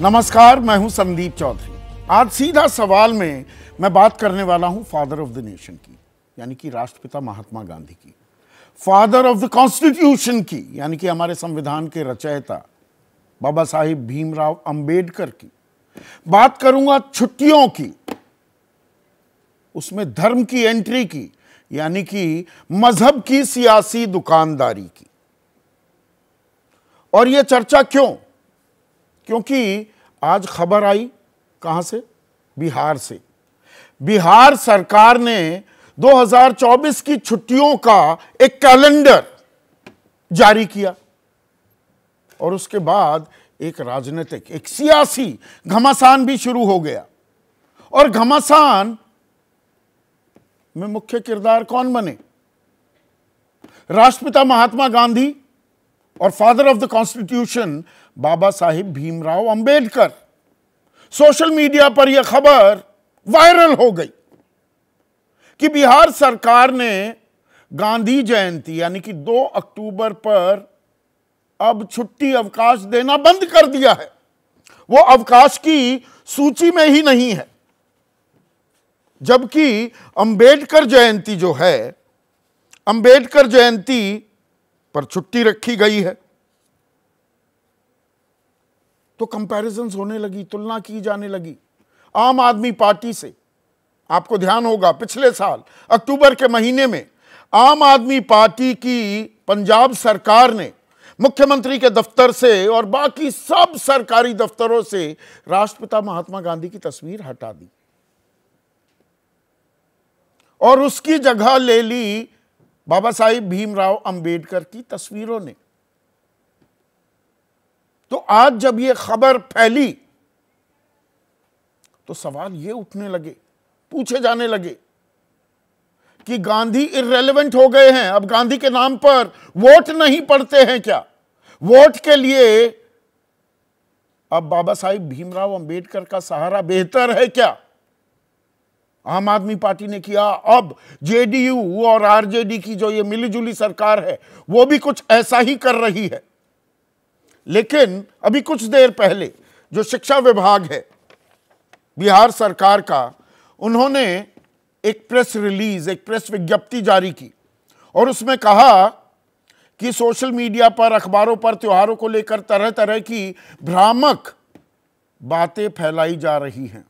नमस्कार मैं हूं संदीप चौधरी आज सीधा सवाल में मैं बात करने वाला हूं फादर ऑफ द नेशन की यानी कि राष्ट्रपिता महात्मा गांधी की फादर ऑफ द कॉन्स्टिट्यूशन की यानी कि हमारे संविधान के रचयिता बाबा साहिब भीमराव अंबेडकर की बात करूंगा छुट्टियों की उसमें धर्म की एंट्री की यानी कि मजहब की सियासी दुकानदारी की और यह चर्चा क्यों क्योंकि आज खबर आई कहां से बिहार से बिहार सरकार ने 2024 की छुट्टियों का एक कैलेंडर जारी किया और उसके बाद एक राजनीतिक एक सियासी घमासान भी शुरू हो गया और घमासान में मुख्य किरदार कौन बने राष्ट्रपिता महात्मा गांधी और father of the constitution Baba Sahib Bhimrao Ambedkar social media पर यह खबर वायरल हो गई कि बिहार सरकार ने गांधी जयंती यानी कि 2 अक्टूबर पर अब छुट्टी अवकाश देना बंद कर दिया है वो अवकाश की सूची में ही नहीं है जबकि अंबेडकर जयंती जो है अंबेडकर जयंती पर छुट्टी रखी गई है तो कंपैरिजन्स होने लगी तुलना की जाने लगी आम आदमी पार्टी से आपको ध्यान होगा पिछले साल अक्टूबर के महीने में आम आदमी पार्टी की पंजाब सरकार ने मुख्यमंत्री के दफ्तर से और बाकी सब सरकारी दफ्तरों से राष्ट्रपिता महात्मा गांधी की तस्वीर हटा दी और उसकी जगह ले ली बाबा साहिब भीमराव अंबेडकर की तस्वीरों ने तो आज जब ये खबर फैली तो सवाल ये उठने लगे पूछे जाने लगे कि गांधी इरेलीवेंट हो गए हैं अब गांधी के नाम पर वोट नहीं पड़ते हैं क्या वोट के लिए अब बाबा साहेब भीमराव अंबेडकर का सहारा बेहतर है क्या आम आदमी पार्टी ने किया अब जेडीयू और आरजेडी की जो ये मिलीजुली सरकार है वो भी कुछ ऐसा ही कर रही है लेकिन अभी कुछ देर पहले जो शिक्षा विभाग है बिहार सरकार का उन्होंने एक प्रेस रिलीज एक प्रेस विज्ञप्ति जारी की और उसमें कहा कि सोशल मीडिया पर अखबारों पर त्योहारों को लेकर तरह तरह की भ्रामक बातें फैलाई जा रही हैं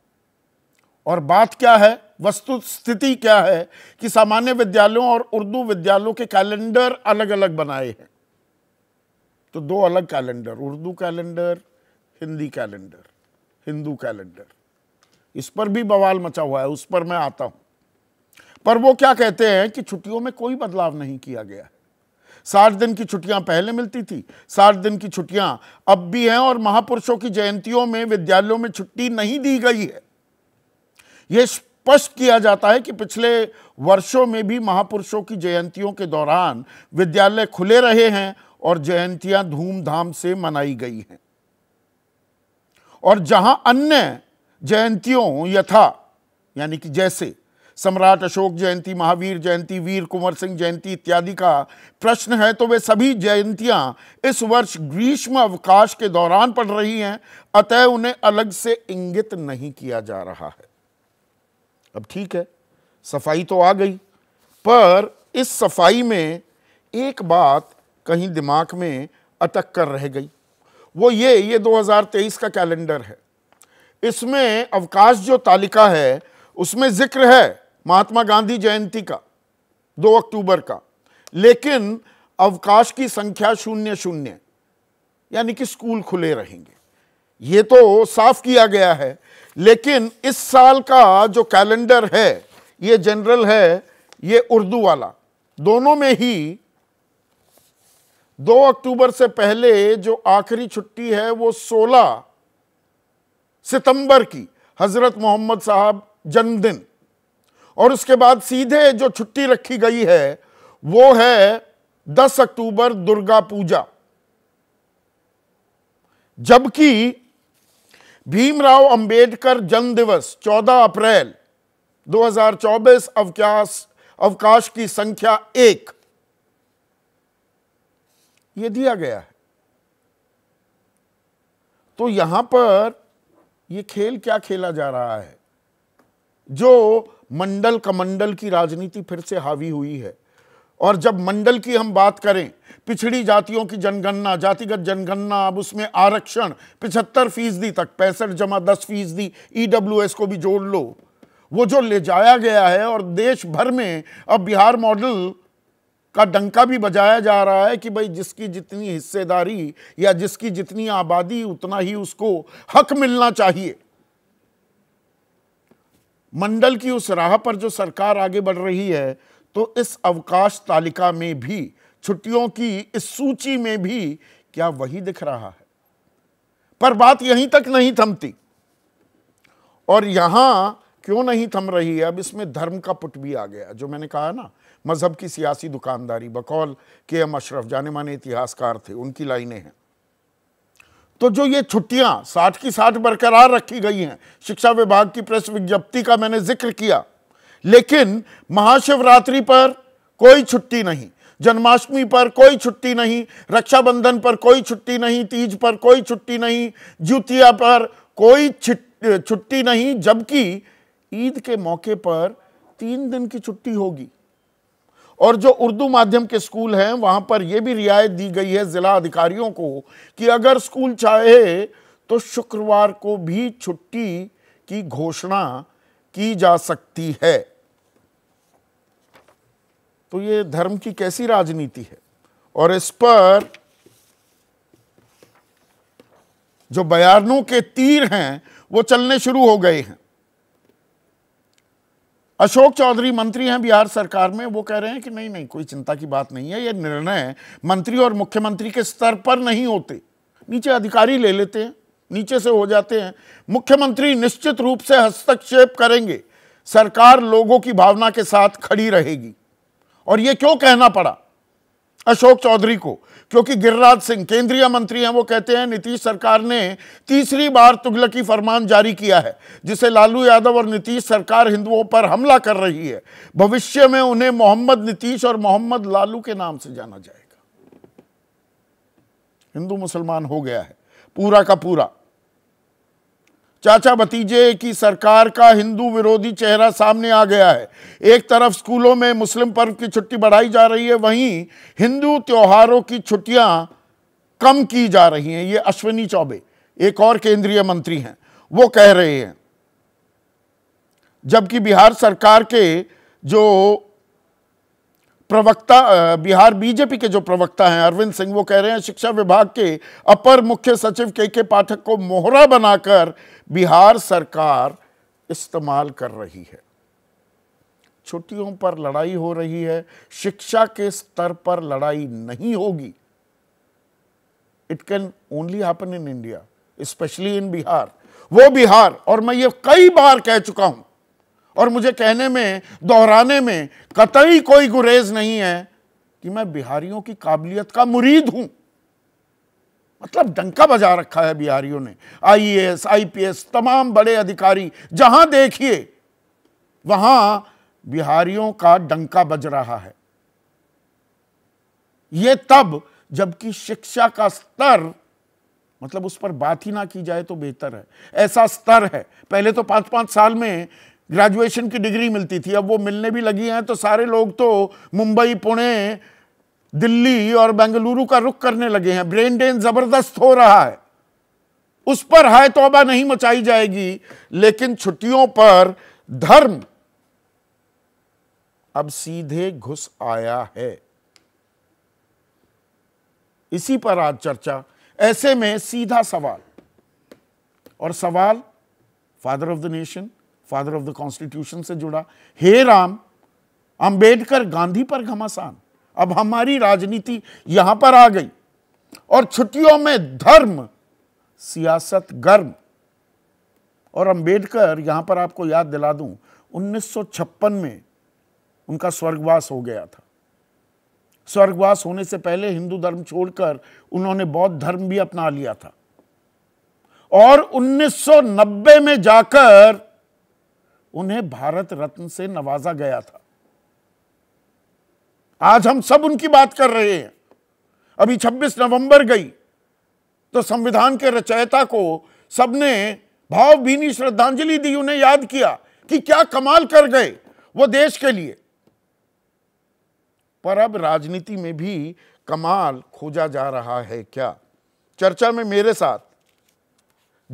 और बात क्या है वस्तु स्थिति क्या है कि सामान्य विद्यालयों और उर्दू विद्यालयों के कैलेंडर अलग अलग बनाए हैं तो दो अलग calendar Urdu calendar Hindi calendar Hindu calendar इस पर भी बवाल मचा हुआ है उस पर मैं आता हूं पर वो क्या कहते हैं कि छुट्टियों में कोई बदलाव नहीं किया गया साठ दिन की छुट्टियां पहले मिलती थी साठ दिन की छुट्टियां अब भी हैं और महापुरुषों की जयंतियों में विद्यालयों में छुट्टी नहीं दी गई है यह स्पष्ट किया जाता है कि पिछले वर्षों में भी महापुरुषों की जयंतियों के दौरान विद्यालय खुले रहे हैं और जयंतियां धूमधाम से मनाई गई हैं और जहां अन्य जयंतियों यथा यानी कि जैसे सम्राट अशोक जयंती महावीर जयंती वीर कुंवर सिंह जयंती इत्यादि का प्रश्न है तो वे सभी जयंतियां इस वर्ष ग्रीष्म अवकाश के दौरान पड़ रही हैं अतः उन्हें अलग से इंगित नहीं किया जा रहा है अब ठीक है सफाई तो आ गई पर इस सफाई में एक बात कहीं दिमाग में अटक कर रह गई वो ये ये 2023 का कैलेंडर है इसमें अवकाश जो तालिका है उसमें जिक्र है महात्मा गांधी जयंती का 2 अक्टूबर का लेकिन अवकाश की संख्या शून्य शून्य यानी कि स्कूल खुले रहेंगे ये तो साफ किया गया है लेकिन इस साल का जो कैलेंडर है ये जनरल है ये उर्दू वाला दोनों में ही दो अक्टूबर से पहले जो आखिरी छुट्टी है वो सोलह सितंबर की हज़रत मोहम्मद साहब जन्मदिन और उसके बाद सीधे जो छुट्टी रखी गई है वो है दस अक्टूबर दुर्गा पूजा जबकि भीमराव अंबेडकर जन्म दिवस 14 अप्रैल 2024 अवकाश अवकाश की संख्या एक ये दिया गया है तो यहां पर ये खेल क्या खेला जा रहा है जो मंडल कमंडल की राजनीति फिर से हावी हुई है और जब मंडल की हम बात करें पिछड़ी जातियों की जनगणना जातिगत जनगणना अब उसमें आरक्षण पिछहत्तर फीसदी तक पैंसठ जमा दस फीसदी ई e को भी जोड़ लो वो जो ले जाया गया है और देश भर में अब बिहार मॉडल का डंका भी बजाया जा रहा है कि भाई जिसकी जितनी हिस्सेदारी या जिसकी जितनी आबादी उतना ही उसको हक मिलना चाहिए मंडल की उस राह पर जो सरकार आगे बढ़ रही है तो इस अवकाश तालिका में भी छुट्टियों की इस सूची में भी क्या वही दिख रहा है पर बात यहीं तक नहीं थमती और यहां क्यों नहीं थम रही है अब इसमें धर्म का पुट भी आ गया जो मैंने कहा ना मज़हब की सियासी दुकानदारी बकौल के एम अशरफ जाने माने इतिहासकार थे उनकी लाइनें हैं तो जो ये छुट्टियां साठ की साठ बरकरार रखी गई हैं शिक्षा विभाग की प्रेस विज्ञप्ति का मैंने जिक्र किया लेकिन महाशिवरात्रि पर कोई छुट्टी नहीं जन्माष्टमी पर कोई छुट्टी नहीं रक्षाबंधन पर कोई छुट्टी नहीं तीज पर कोई छुट्टी नहीं जुतिया पर कोई छुट्टी नहीं जबकि ईद के मौके पर तीन दिन की छुट्टी होगी और जो उर्दू माध्यम के स्कूल हैं वहाँ पर यह भी रियायत दी गई है ज़िला अधिकारियों को कि अगर स्कूल चाहे तो शुक्रवार को भी छुट्टी की घोषणा की जा सकती है तो ये धर्म की कैसी राजनीति है और इस पर जो बयानों के तीर हैं वो चलने शुरू हो गए हैं अशोक चौधरी मंत्री हैं बिहार सरकार में वो कह रहे हैं कि नहीं नहीं कोई चिंता की बात नहीं है ये निर्णय मंत्री और मुख्यमंत्री के स्तर पर नहीं होते नीचे अधिकारी ले लेते हैं नीचे से हो जाते हैं मुख्यमंत्री निश्चित रूप से हस्तक्षेप करेंगे सरकार लोगों की भावना के साथ खड़ी रहेगी और ये क्यों कहना पड़ा अशोक चौधरी को क्योंकि गिरिराज सिंह केंद्रीय मंत्री हैं वो कहते हैं नीतीश सरकार ने तीसरी बार तुगलकी फरमान जारी किया है जिसे लालू यादव और नीतीश सरकार हिंदुओं पर हमला कर रही है भविष्य में उन्हें मोहम्मद नीतीश और मोहम्मद लालू के नाम से जाना जाएगा हिंदू मुसलमान हो गया है पूरा का पूरा चाचा भतीजे की सरकार का हिंदू विरोधी चेहरा सामने आ गया है एक तरफ स्कूलों में मुस्लिम पर्व की छुट्टी बढ़ाई जा रही है वहीं हिंदू त्योहारों की छुट्टियां कम की जा रही हैं ये अश्विनी चौबे एक और केंद्रीय मंत्री हैं वो कह रहे हैं जबकि बिहार सरकार के जो प्रवक्ता बिहार बीजेपी के जो प्रवक्ता हैं अरविंद सिंह वो कह रहे हैं शिक्षा विभाग के अपर मुख्य सचिव के के पाठक को मोहरा बनाकर बिहार सरकार इस्तेमाल कर रही है छुट्टियों पर लड़ाई हो रही है शिक्षा के स्तर पर लड़ाई नहीं होगी it can only happen in India specially in Bihar वो बिहार और मैं ये कई बार कह चुका हूं और मुझे कहने में दोहराने में कतई कोई गुरेज नहीं है कि मैं बिहारियों की काबिलियत का मुरीद हूं मतलब डंका बजा रखा है बिहारियों ने आईएएस आईपीएस तमाम बड़े अधिकारी जहां देखिए वहां बिहारियों का डंका बज रहा है यह तब जबकि शिक्षा का स्तर मतलब उस पर बात ही ना की जाए तो बेहतर है ऐसा स्तर है पहले तो पांच पांच साल में ग्रेजुएशन की डिग्री मिलती थी अब वो मिलने भी लगी हैं तो सारे लोग तो मुंबई पुणे दिल्ली और बेंगलुरु का रुख करने लगे हैं ब्रेन ड्रेन ज़बरदस्त हो रहा है उस पर हाय तोबा नहीं मचाई जाएगी लेकिन छुट्टियों पर धर्म अब सीधे घुस आया है इसी पर आज चर्चा ऐसे में सीधा सवाल और सवाल father of the nation father of the constitution से जुड़ा हे राम अंबेडकर गांधी पर घमासान अब हमारी राजनीति यहां पर आ गई और छुट्टियों में धर्म सियासत गर्म और अंबेडकर यहां पर आपको याद दिला दूं 1956 में उनका स्वर्गवास हो गया था स्वर्गवास होने से पहले हिंदू धर्म छोड़कर उन्होंने बौद्ध धर्म भी अपना लिया था और 1990 में जाकर उन्हें भारत रत्न से नवाजा गया था आज हम सब उनकी बात कर रहे हैं अभी 26 नवंबर गई तो संविधान के रचयिता को सबने भावभीनी श्रद्धांजलि दी उन्हें याद किया कि क्या कमाल कर गए वो देश के लिए पर अब राजनीति में भी कमाल खोजा जा रहा है क्या चर्चा में मेरे साथ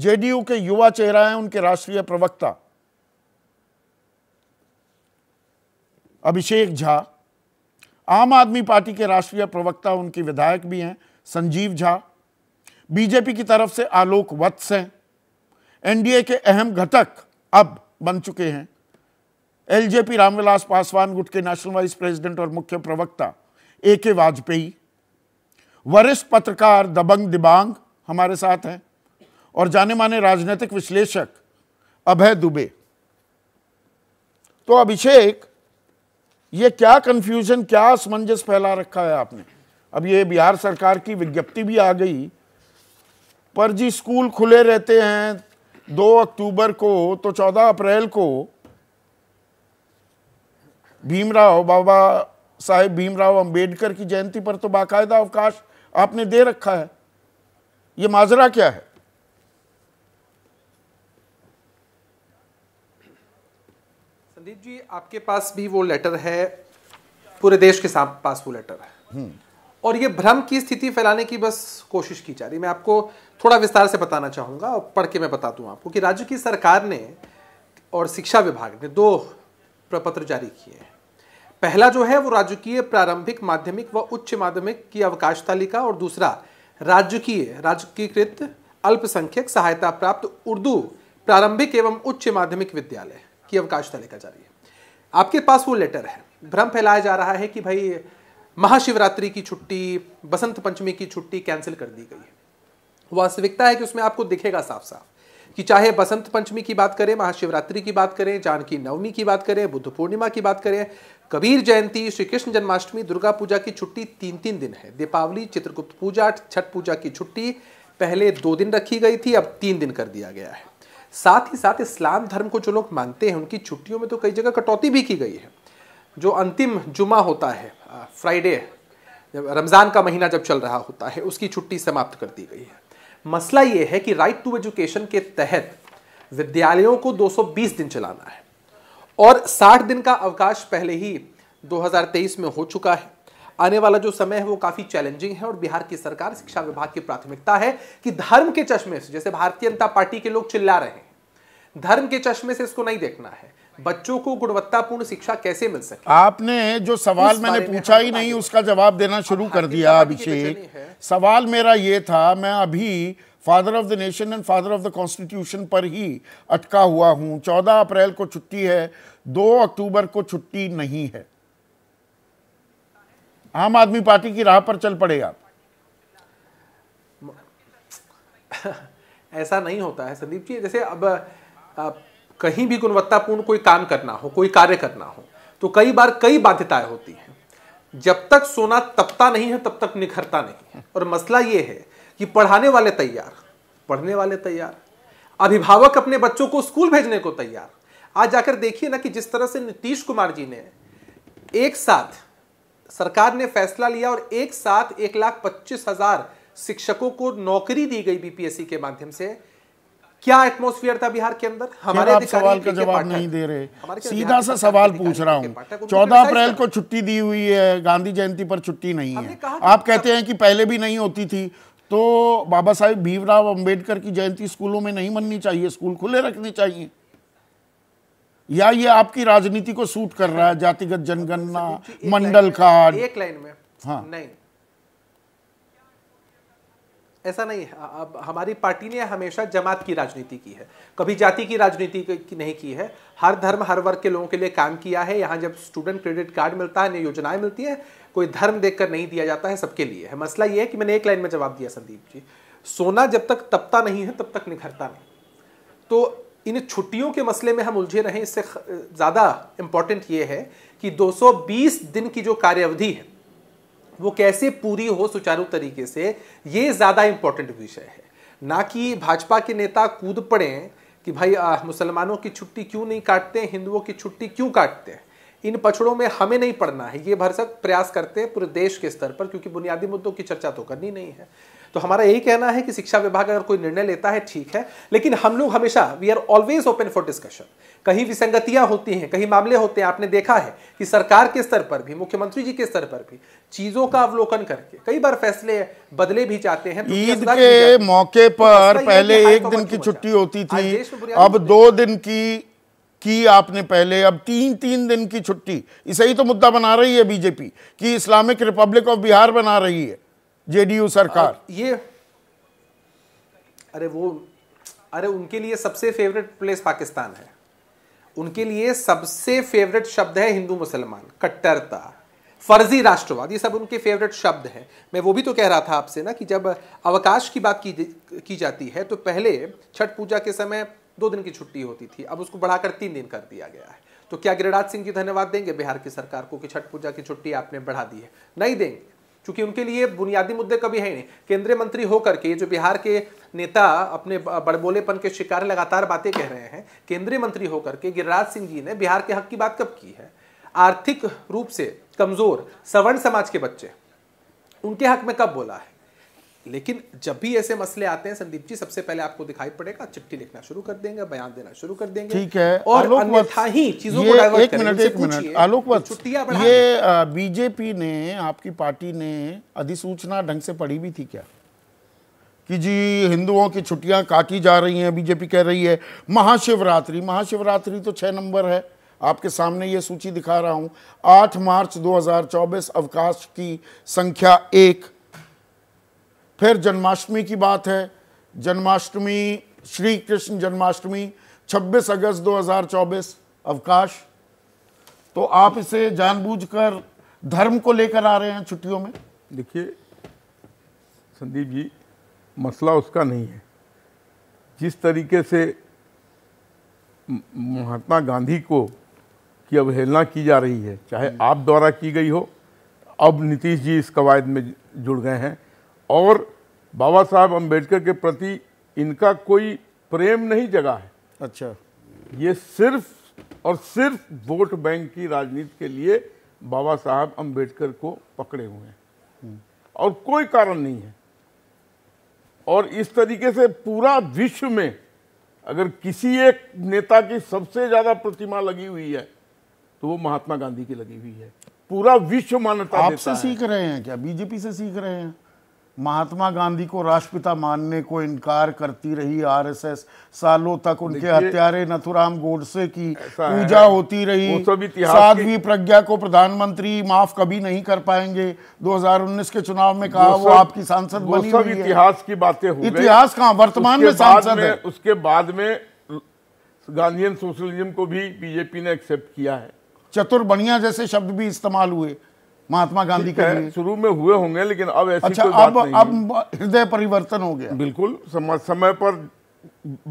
जेडीयू के युवा चेहरा है उनके राष्ट्रीय प्रवक्ता अभिषेक झा आम आदमी पार्टी के राष्ट्रीय प्रवक्ता उनके विधायक भी हैं संजीव झा बीजेपी की तरफ से आलोक वत्स हैं एनडीए के अहम घटक अब बन चुके हैं एलजेपी रामविलास पासवान गुट के नेशनल वाइस प्रेसिडेंट और मुख्य प्रवक्ता ए के वाजपेयी वरिष्ठ पत्रकार दबंग दिबांग हमारे साथ हैं और जाने माने राजनीतिक विश्लेषक अभय दुबे तो अभिषेक ये क्या कंफ्यूजन क्या असमंजस फैला रखा है आपने अब ये बिहार सरकार की विज्ञप्ति भी आ गई पर जी स्कूल खुले रहते हैं दो अक्टूबर को तो चौदह अप्रैल को भीमराव बाबा साहेब भीमराव अंबेडकर की जयंती पर तो बाकायदा अवकाश आपने दे रखा है ये माजरा क्या है संदीप जी आपके पास भी वो लेटर है पूरे देश के साथ पास वो लेटर है हम्म। और ये भ्रम की स्थिति फैलाने की बस कोशिश की जा रही मैं आपको थोड़ा विस्तार से बताना चाहूंगा और पढ़ के मैं बता दूँ आपको कि राज्य की सरकार ने और शिक्षा विभाग ने दो प्रपत्र जारी किए हैं पहला जो है वो राजकीय प्रारंभिक माध्यमिक व उच्च माध्यमिक की अवकाश तालिका और दूसरा राजकीय राजकीयकृत अल्पसंख्यक सहायता प्राप्त उर्दू प्रारंभिक एवं उच्च माध्यमिक विद्यालय की अवकाश जा जारी है आपके पास वो लेटर है भ्रम फैलाया जा रहा है कि भाई महाशिवरात्रि की छुट्टी बसंत पंचमी की छुट्टी कैंसिल कर दी गई है वास्तविकता है कि उसमें आपको दिखेगा साफ साफ कि चाहे बसंत पंचमी की बात करें महाशिवरात्रि की बात करें जानकी नवमी की बात करें बुद्ध पूर्णिमा की बात करें कबीर जयंती श्री कृष्ण जन्माष्टमी दुर्गा पूजा की छुट्टी तीन तीन दिन है दीपावली चित्रगुप्त पूजा छठ पूजा की छुट्टी पहले दो दिन रखी गई थी अब तीन दिन कर दिया गया है साथ ही साथ इस्लाम धर्म को जो लोग मानते हैं उनकी छुट्टियों में तो कई जगह कटौती भी की गई है जो अंतिम जुमा होता है फ्राइडे जब रमज़ान का महीना जब चल रहा होता है उसकी छुट्टी समाप्त कर दी गई है मसला ये है कि राइट टू एजुकेशन के तहत विद्यालयों को 220 दिन चलाना है और 60 दिन का अवकाश पहले ही 2023 में हो चुका है आने वाला जो समय है वो काफ़ी चैलेंजिंग है और बिहार की सरकार शिक्षा विभाग की प्राथमिकता है कि धर्म के चश्मे से जैसे भारतीय जनता पार्टी के लोग चिल्ला रहे हैं धर्म के चश्मे से इसको नहीं देखना है बच्चों को गुणवत्तापूर्ण शिक्षा कैसे मिल सके आपने जो सवाल मैंने पूछा ही नहीं उसका जवाब देना शुरू कर दिया अभिषेक सवाल मेरा ये था मैं अभी father of the nation and father of the constitution पर ही अटका हुआ हूं चौदह अप्रैल को छुट्टी है दो अक्टूबर को छुट्टी नहीं है आम आदमी पार्टी की राह पर चल पड़े आप ऐसा नहीं होता है संदीप जी जैसे अब कहीं भी गुणवत्तापूर्ण कोई काम करना हो कोई कार्य करना हो तो कई बार कई बाध्यताएं होती हैं जब तक सोना तपता नहीं है तब तक निखरता नहीं है और मसला ये है कि पढ़ाने वाले तैयार पढ़ने वाले तैयार अभिभावक अपने बच्चों को स्कूल भेजने को तैयार आज जाकर देखिए ना कि जिस तरह से नीतीश कुमार जी ने एक साथ सरकार ने फैसला लिया और एक साथ एक लाख पच्चीस हजार शिक्षकों को नौकरी दी गई बीपीएससी के माध्यम से क्या एटमोस्फियर था बिहार के अंदर हमारे आप सवाल का जवाब नहीं दे रहे सीधा सा सवाल पूछ रहा हूँ चौदह अप्रैल को छुट्टी दी हुई है गांधी जयंती पर छुट्टी नहीं है आप कहते हैं कि पहले भी नहीं होती थी तो बाबा साहेब भीमराव अंबेडकर की जयंती स्कूलों में नहीं मननी चाहिए स्कूल खुले रखने चाहिए या ये आपकी राजनीति को सूट कर रहा है जातिगत जनगणना मंडल कार्ड एक लाइन में हाँ नहीं ऐसा नहीं है अब हमारी पार्टी ने हमेशा जमात की राजनीति की है कभी जाति की राजनीति की नहीं की है हर धर्म हर वर्ग के लोगों के लिए काम किया है यहाँ जब स्टूडेंट क्रेडिट कार्ड मिलता है नई योजनाएं मिलती हैं कोई धर्म देखकर नहीं दिया जाता है सबके लिए है मसला ये है कि मैंने एक लाइन में जवाब दिया संदीप जी सोना जब तक तपता नहीं है तब तक निखरता नहीं तो इन छुट्टियों के मसले में हम उलझे रहें इससे ज़्यादा इम्पोर्टेंट ये है कि 220 दिन की जो कार्यावधि है वो कैसे पूरी हो सुचारू तरीके से ये ज़्यादा इम्पोर्टेंट विषय है ना कि भाजपा के नेता कूद पड़े कि भाई मुसलमानों की छुट्टी क्यों नहीं काटते हिंदुओं की छुट्टी क्यों काटते हैं इन पछड़ों में हमें नहीं पढ़ना है ये भरसक प्रयास करते हैं पूरे देश के स्तर पर क्योंकि बुनियादी मुद्दों की चर्चा तो करनी नहीं है तो हमारा यही कहना है कि शिक्षा विभाग अगर कोई निर्णय लेता है ठीक है लेकिन हम लोग हमेशा we are always open for discussion कहीं विसंगतियां होती हैं कहीं मामले होते हैं आपने देखा है कि सरकार के स्तर पर भी मुख्यमंत्री जी के स्तर पर भी चीजों का अवलोकन करके कई बार फैसले बदले भी जाते हैं तो ईद के मौके तो पर पहले एक दिन की छुट्टी होती थी अब दो दिन की कि आपने पहले अब तीन तीन दिन की छुट्टी इसे ही तो मुद्दा बना रही है बीजेपी कि इस्लामिक रिपब्लिक ऑफ बिहार बना रही है जेडीयू सरकार ये अरे वो अरे उनके लिए सबसे फेवरेट प्लेस पाकिस्तान है उनके लिए सबसे फेवरेट शब्द है हिंदू मुसलमान कट्टरता फर्जी राष्ट्रवाद ये सब उनके फेवरेट शब्द हैं मैं वो भी तो कह रहा था आपसे ना कि जब अवकाश की बात की की जाती है तो पहले छठ पूजा के समय दो दिन की छुट्टी होती थी अब उसको बढ़ाकर तीन दिन कर दिया गया है तो क्या गिरिराज सिंह जी धन्यवाद देंगे बिहार की सरकार को कि छठ पूजा की छुट्टी आपने बढ़ा दी है नहीं देंगे क्योंकि उनके लिए बुनियादी मुद्दे कभी है नहीं केंद्रीय मंत्री होकर के जो बिहार के नेता अपने बड़बोलेपन के शिकार लगातार बातें कह रहे हैं केंद्रीय मंत्री होकर के गिरिराज सिंह जी ने बिहार के हक की बात कब की है आर्थिक रूप से कमजोर सवर्ण समाज के बच्चे उनके हक में कब बोला है लेकिन जब भी ऐसे मसले आते हैं संदीप जी सबसे पहले आपको दिखाई पड़ेगा चिट्ठी लिखना शुरू कर देंगे बयान देना शुरू कर देंगे ठीक है और आलोक ही चीजों को एक मिनट एक मिनट आलोक ये बीजेपी ने आपकी पार्टी ने अधिसूचना ढंग से पढ़ी भी थी क्या कि जी हिंदुओं की छुट्टियां काटी जा रही हैं बीजेपी कह रही है महाशिवरात्रि महाशिवरात्रि तो छह नंबर है आपके सामने ये सूची दिखा रहा हूं आठ मार्च 2024 अवकाश की संख्या एक फिर जन्माष्टमी की बात है जन्माष्टमी श्री कृष्ण जन्माष्टमी 26 अगस्त 2024 अवकाश तो आप इसे जानबूझकर धर्म को लेकर आ रहे हैं छुट्टियों में देखिए संदीप जी मसला उसका नहीं है जिस तरीके से महात्मा गांधी को की अवहेलना की जा रही है चाहे हम्म। आप द्वारा की गई हो अब नीतीश जी इस कवायद में जुड़ गए हैं और बाबा साहब अम्बेडकर के प्रति इनका कोई प्रेम नहीं जगा है अच्छा ये सिर्फ और सिर्फ वोट बैंक की राजनीति के लिए बाबा साहब अम्बेडकर को पकड़े हुए हैं हम्म। और कोई कारण नहीं है और इस तरीके से पूरा विश्व में अगर किसी एक नेता की सबसे ज़्यादा प्रतिमा लगी हुई है तो वो महात्मा गांधी की लगी हुई है पूरा विश्व मान्यता आपसे सीख रहे हैं क्या बीजेपी से सीख रहे हैं महात्मा गांधी को राष्ट्रपिता मानने को इनकार करती रही आरएसएस सालों तक उनके हत्यारे नथुराम गोडसे की पूजा होती रही साध्वी प्रज्ञा को प्रधानमंत्री माफ कभी नहीं कर पाएंगे 2019 के चुनाव में कहा वो, आपकी सांसद बनी हुई है इतिहास की बातें हो इतिहास कहाँ वर्तमान में सांसद है उसके बाद में गांधीयन सोशलिज्म को भी बीजेपी ने एक्सेप्ट किया है चतुर बनिया जैसे शब्द भी इस्तेमाल हुए महात्मा गांधी के शुरू में हुए होंगे लेकिन अब ऐसी अच्छा कोई अब बात नहीं अब हृदय परिवर्तन हो गया बिल्कुल समय समय पर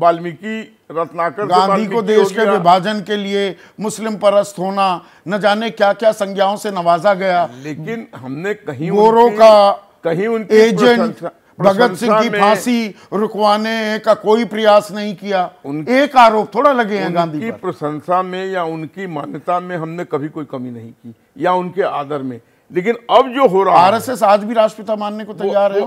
वाल्मीकि रत्नाकर गांधी को देश के विभाजन के लिए मुस्लिम परस्त होना न जाने क्या क्या संज्ञाओं से नवाजा गया लेकिन हमने कहीं का कहीं उनके एजेंट भगत सिंह की फांसी रुकवाने का कोई प्रयास नहीं किया एक आरोप थोड़ा लगे हैं गांधी की प्रशंसा में या उनकी मान्यता में हमने कभी कोई कमी नहीं की या उनके आदर में लेकिन अब जो हो रहा है आरएसएस आज भी राष्ट्रपिता मानने को तैयार है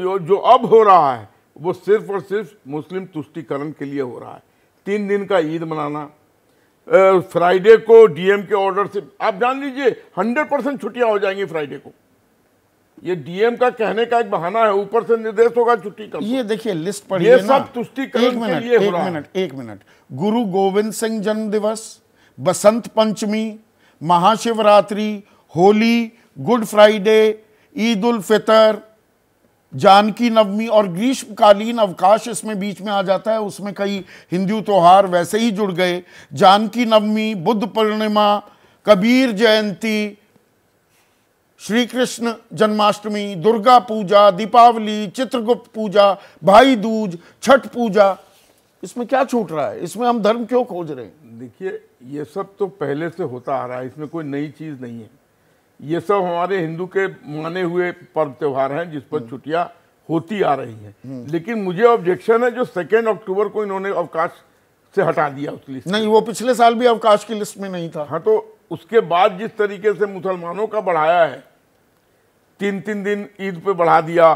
जो, जो अब हो रहा है वो सिर्फ और सिर्फ मुस्लिम तुष्टिकरण के लिए हो रहा है तीन दिन का ईद मनाना फ्राइडे को डीएम के ऑर्डर से आप जान लीजिए हंड्रेड परसेंट छुट्टियां हो जाएंगी फ्राइडे को ये डीएम का कहने का एक बहाना है ऊपर से निर्देश होगा छुट्टी का ये देखिए लिस्ट पढ़िए ये सब एक मिनट एक मिनट एक मिनट गुरु गोविंद सिंह जन्म दिवस बसंत पंचमी महाशिवरात्रि होली गुड फ्राइडे ईद उल फितर जानकी नवमी और ग्रीष्मकालीन अवकाश इसमें बीच में आ जाता है उसमें कई हिंदू त्यौहार वैसे ही जुड़ गए जानकी नवमी बुद्ध पूर्णिमा कबीर जयंती श्री कृष्ण जन्माष्टमी दुर्गा पूजा दीपावली चित्रगुप्त पूजा भाई दूज छठ पूजा इसमें क्या छूट रहा है इसमें हम धर्म क्यों खोज रहे हैं देखिए ये सब तो पहले से होता आ रहा है इसमें कोई नई चीज़ नहीं है ये सब हमारे हिंदू के माने हुए पर्व त्योहार हैं जिस पर हम्म। छुट्टियां होती आ रही हैं हम्म। लेकिन मुझे ऑब्जेक्शन है जो सेकेंड अक्टूबर को इन्होंने अवकाश से हटा दिया उस लिस्ट नहीं वो पिछले साल भी अवकाश की लिस्ट में नहीं था हाँ तो उसके बाद जिस तरीके से मुसलमानों का बढ़ाया है तीन तीन दिन ईद पे बढ़ा दिया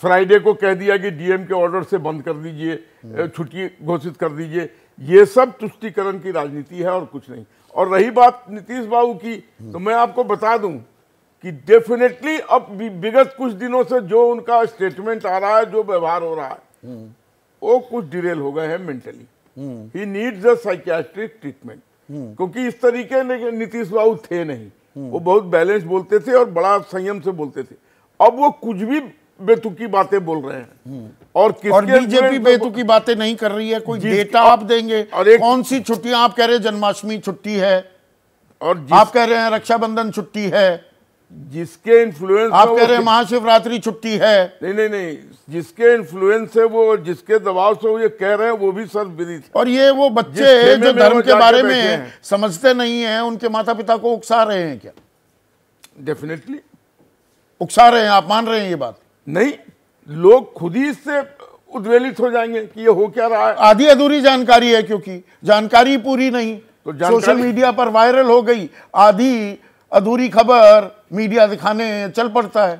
फ्राइडे को कह दिया कि डीएम के ऑर्डर से बंद कर दीजिए हम्म। छुट्टी घोषित कर दीजिए ये सब तुष्टिकरण की राजनीति है और कुछ नहीं और रही बात नीतीश बाबू की हम्म। तो मैं आपको बता दूं कि डेफिनेटली अब विगत कुछ दिनों से जो उनका स्टेटमेंट आ रहा है जो व्यवहार हो रहा है हम्म। वो कुछ डिरेल हो गए हैं मेंटली ही नीड्स अ साइकियाट्रिक ट्रीटमेंट क्योंकि इस तरीके नीतीश बाबू थे नहीं वो बहुत बैलेंस बोलते थे और बड़ा संयम से बोलते थे अब वो कुछ भी बेतुकी बातें बोल रहे हैं हम्म। और और बीजेपी तो बेतुकी बातें नहीं कर रही है कोई डेटा आप देंगे और एक, कौन सी छुट्टियां आप कह रहे हैं जन्माष्टमी छुट्टी है और आप कह रहे हैं रक्षाबंधन छुट्टी है जिसके इन्फ्लुएंस आप कह रहे हैं महाशिवरात्रि छुट्टी है नहीं नहीं नहीं जिसके इन्फ्लुएंस है वो जिसके दबाव से वो ये कह रहे हैं वो भी सर विदित और ये वो बच्चे जो धर्म के बारे में समझते नहीं है उनके माता पिता को उकसा रहे हैं क्या डेफिनेटली उकसा रहे हैं आप मान रहे हैं ये बात नहीं लोग खुद ही इससे उद्वेलित हो जाएंगे कि ये हो क्या रहा है आधी अधूरी जानकारी है क्योंकि जानकारी पूरी नहीं तो सोशल मीडिया पर वायरल हो गई आधी अधूरी खबर मीडिया दिखाने चल पड़ता है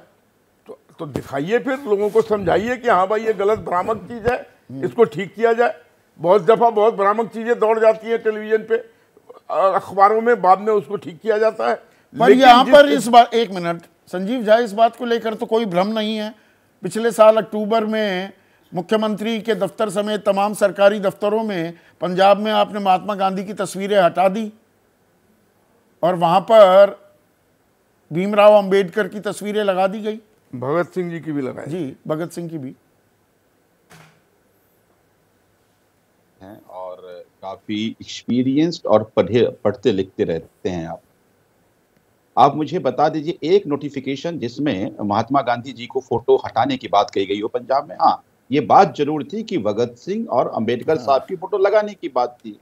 तो, तो दिखाइए फिर लोगों को समझाइए कि हाँ भाई ये गलत भ्रामक चीज़ है हम्म। इसको ठीक किया जाए बहुत दफ़ा बहुत भ्रामक चीज़ें दौड़ जाती है टेलीविज़न पे अखबारों में बाद में उसको ठीक किया जाता है पर यहाँ पर इस बार एक मिनट संजीव झा इस बात को लेकर तो कोई भ्रम नहीं है पिछले साल अक्टूबर में मुख्यमंत्री के दफ्तर समेत तमाम सरकारी दफ्तरों में पंजाब में आपने महात्मा गांधी की तस्वीरें हटा दी और वहां पर भीमराव अंबेडकर की तस्वीरें लगा दी गई भगत सिंह जी की भी लगाई जी भगत सिंह की भी हैं और काफी एक्सपीरियंस्ड और पढ़े पढ़ते लिखते रहते हैं आप आप मुझे बता दीजिए एक नोटिफिकेशन जिसमें महात्मा गांधी जी को फोटो हटाने की बात कही गई हो पंजाब में हाँ ये बात जरूर थी कि भगत सिंह और अंबेडकर हाँ। साहब की फोटो लगाने की बात थी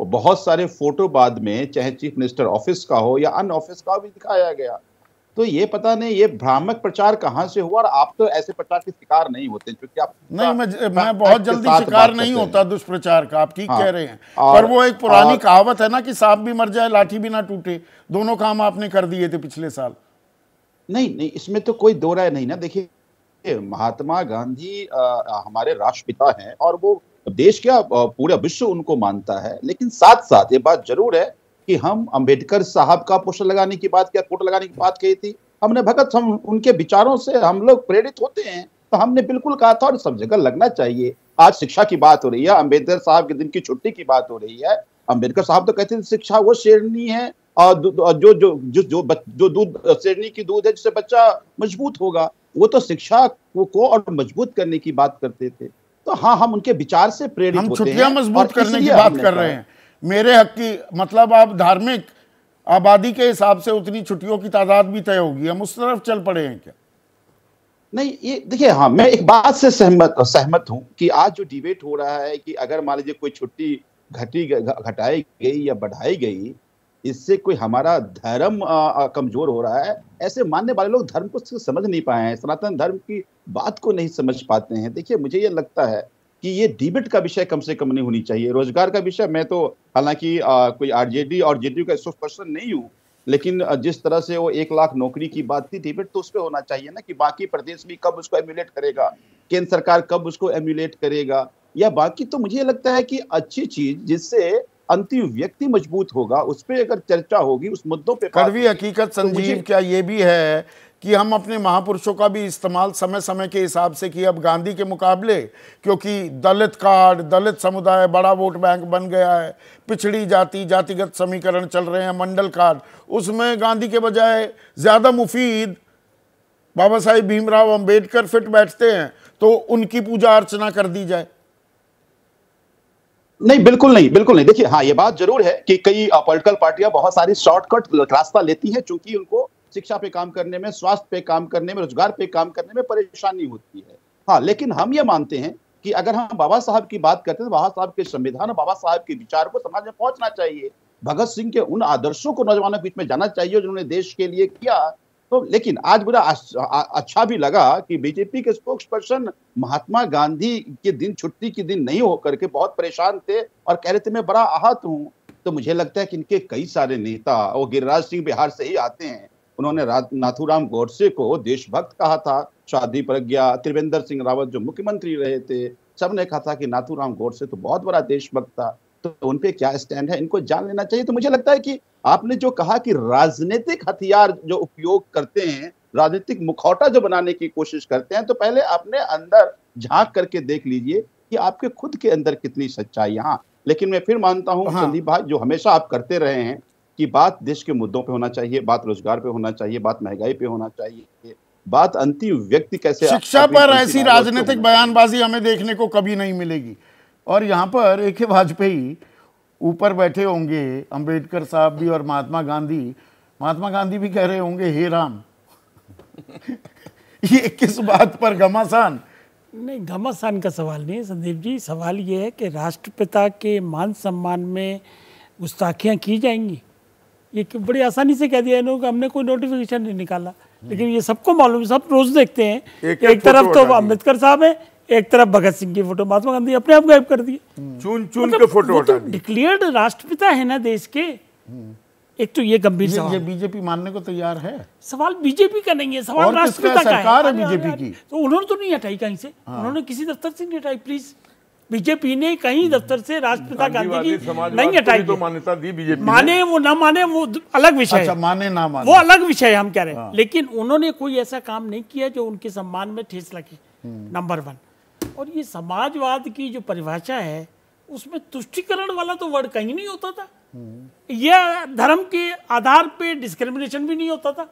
वो बहुत सारे फोटो बाद में चाहे चीफ मिनिस्टर ऑफिस का हो या अन ऑफिस का भी दिखाया गया तो ये पता नहीं ये भ्रामक प्रचार कहाँ से हुआ और आप तो ऐसे प्रचार के शिकार नहीं होते क्योंकि आप नहीं मैं मैं बहुत जल्दी शिकार नहीं होता दुष्प्रचार का आप ठीक हाँ, कह रहे हैं पर वो एक पुरानी कहावत है ना कि सांप भी मर जाए लाठी भी ना टूटे दोनों काम आपने कर दिए थे पिछले साल नहीं नहीं इसमें तो कोई दो राय नहीं ना देखिए महात्मा गांधी आ, हमारे राष्ट्रपिता हैं और वो देश क्या पूरा विश्व उनको मानता है लेकिन साथ साथ ये बात जरूर है कि हम अंबेडकर साहब का पोस्टर लगाने की बात क्या कोट लगाने की बात कही थी हमने भगत हम उनके विचारों से हम लोग प्रेरित होते हैं तो हमने बिल्कुल कहा था और सब जगह लगना चाहिए आज शिक्षा की बात हो रही है अंबेडकर साहब के दिन की छुट्टी की बात हो रही है अंबेडकर साहब तो कहते थे शिक्षा वो शेरनी है और जो जो जो जो जो दूध शेरनी की दूध है जिससे बच्चा मजबूत होगा वो तो शिक्षा को और मजबूत करने की बात करते थे तो हाँ हम उनके विचार से प्रेरित हम छुट्टियां मजबूत करने की बात कर रहे हैं मेरे हक की मतलब आप धार्मिक आबादी के हिसाब से उतनी छुट्टियों की तादाद भी तय होगी हम उस तरफ चल पड़े हैं क्या नहीं ये देखिए हाँ मैं एक बात से सहमत सहमत हूँ कि आज जो डिबेट हो रहा है कि अगर मान लीजिए कोई छुट्टी घटी घटाई गई या बढ़ाई गई इससे कोई हमारा धर्म कमजोर हो रहा है ऐसे मानने वाले लोग धर्म को समझ नहीं पाए हैं सनातन धर्म की बात को नहीं समझ पाते हैं देखिए मुझे ये लगता है कि ये डिबेट का विषय कम से कम नहीं होनी चाहिए रोजगार का विषय मैं तो हालांकि कोई आरजेडी और जेडीयू का स्पोक्स पर्सन नहीं हूँ लेकिन जिस तरह से वो एक लाख नौकरी की बात थी डिबेट तो उस पर होना चाहिए ना कि बाकी प्रदेश भी कब उसको एम्यूलेट करेगा केंद्र सरकार कब उसको एम्यूलेट करेगा या बाकी तो मुझे लगता है कि अच्छी चीज जिससे अंतिम व्यक्ति मजबूत होगा उस पर अगर चर्चा होगी उस मुद्दों पर कड़वी हकीकत तो संजीव तो क्या ये भी है कि हम अपने महापुरुषों का भी इस्तेमाल समय समय के हिसाब से किया अब गांधी के मुकाबले क्योंकि दलित कार्ड दलित समुदाय बड़ा वोट बैंक बन गया है पिछड़ी जाति जातिगत समीकरण चल रहे हैं मंडल कार्ड उसमें गांधी के बजाय ज़्यादा मुफीद बाबा साहेब भीमराव अम्बेडकर फिट बैठते हैं तो उनकी पूजा अर्चना कर दी जाए नहीं बिल्कुल नहीं बिल्कुल नहीं देखिए हाँ ये बात जरूर है कि कई पोलिटिकल पार्टियां बहुत सारी शॉर्टकट रास्ता लेती हैं चूंकि उनको शिक्षा पे काम करने में स्वास्थ्य पे काम करने में रोजगार पे काम करने में परेशानी होती है हाँ लेकिन हम ये मानते हैं कि अगर हम बाबा साहब की बात करते हैं तो बाबा साहब के संविधान और बाबा साहब के विचार को समाज में पहुंचना चाहिए भगत सिंह के उन आदर्शों को नौजवानों के बीच में जाना चाहिए जिन्होंने देश के लिए किया तो लेकिन आज बुरा अच्छा भी लगा कि बीजेपी के स्पोक्स पर्सन महात्मा गांधी के दिन छुट्टी के दिन नहीं होकर के बहुत परेशान थे और कह रहे थे मैं बड़ा आहत हूँ तो मुझे लगता है कि इनके कई सारे नेता वो गिरिराज सिंह बिहार से ही आते हैं उन्होंने नाथुराम गोडसे को देशभक्त कहा था शादी प्रज्ञा त्रिवेंद्र सिंह रावत जो मुख्यमंत्री रहे थे सबने कहा था कि नाथूराम गोडसे तो बहुत बड़ा देशभक्त था तो उन पे क्या स्टैंड है इनको जान लेना चाहिए तो मुझे लगता है कि आपने जो कहा कि राजनीतिक हथियार जो उपयोग करते हैं राजनीतिक मुखौटा जो बनाने की कोशिश करते हैं तो पहले अपने अंदर झांक करके देख लीजिए कि आपके खुद के अंदर कितनी सच्चाई यहाँ लेकिन मैं फिर मानता हूँ हाँ। संदीप भाई जो हमेशा आप करते रहे हैं कि बात देश के मुद्दों पे होना चाहिए बात रोजगार पे होना चाहिए बात महंगाई पे होना चाहिए बात अंतिम व्यक्ति कैसे शिक्षा पर ऐसी राजनीतिक बयानबाजी हमें देखने को कभी नहीं मिलेगी और यहाँ पर एक ही वाजपेयी ऊपर बैठे होंगे अंबेडकर साहब भी और महात्मा गांधी महात्मा गांधी भी कह रहे होंगे हे राम ये किस बात पर घमासान नहीं घमासान का सवाल नहीं संदीप जी सवाल ये है कि राष्ट्रपिता के मान सम्मान में गुस्ताखियाँ की जाएंगी ये बड़ी आसानी से कह दिया इन्होंने हमने कोई नोटिफिकेशन नहीं निकाला हम्म। लेकिन ये सबको मालूम सब रोज देखते हैं एक, एक तरफ तो अम्बेडकर साहब हैं एक तरफ भगत सिंह की फोटो महात्मा गांधी अपने आप गायब कर दिए चुन चुन मतलब के फोटो तो डिक्लेयर्ड राष्ट्रपिता है ना देश के हम्म। एक तो ये गंभीर सवाल ये बीजेपी मानने को तैयार है सवाल बीजेपी का नहीं है सवाल राष्ट्रपिता का सरकार है बीजेपी की तो उन्होंने तो नहीं हटाई कहीं से हाँ। उन्होंने किसी दफ्तर से नहीं हटाई प्लीज बीजेपी ने कहीं दफ्तर से राष्ट्रपिता गांधी की नहीं तो हटाई तो मान्यता दी बीजेपी माने वो ना माने वो अलग विषय अच्छा, माने ना माने वो अलग विषय है हम कह रहे हैं हाँ। लेकिन उन्होंने कोई ऐसा काम नहीं किया जो उनके सम्मान में ठेस लगे नंबर वन और ये समाजवाद की जो परिभाषा है उसमें तुष्टिकरण वाला तो वर्ड कहीं नहीं होता था यह धर्म के आधार पे डिस्क्रिमिनेशन भी नहीं होता था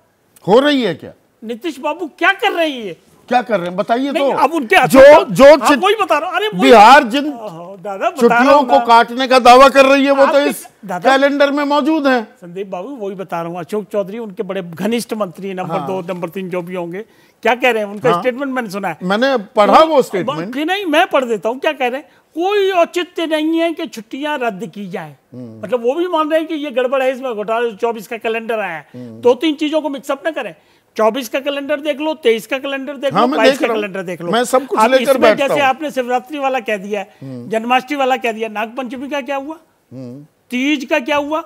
हो रही है क्या नीतीश बाबू क्या कर रही है क्या कर रहे हैं बताइए तो अब उनके जो जो हाँ, वही बता रहा अरे बिहार जिन हाँ, हाँ, हाँ, छुट्टियों को काटने का दावा कर रही है वो तो इस कैलेंडर में मौजूद है संदीप बाबू वही बता रहा हूँ अशोक चौधरी उनके बड़े घनिष्ठ मंत्री नंबर दो नंबर तीन जो भी होंगे क्या कह रहे हैं उनका हाँ, स्टेटमेंट मैंने सुना है मैंने पढ़ा वो स्टेटमेंट नहीं मैं पढ़ देता हूँ क्या कह रहे हैं कोई औचित्य नहीं है कि छुट्टियां रद्द की जाए हम्म। मतलब वो भी मान रहे हैं कि ये गड़बड़ है इसमें घोटाला चौबीस का कैलेंडर आया है हम्म। दो तीन चीजों को मिक्सअप न करें 24 का कैलेंडर देख लो 23 का कैलेंडर देख हाँ, लो बाईस का कैलेंडर देख लो मैं सब कुछ आप लेकर बैठता जैसे हूं। आपने शिवरात्रि वाला कह दिया हम्म। जन्माष्टमी वाला कह दिया नागपंचमी का क्या हुआ हम्म। तीज का क्या हुआ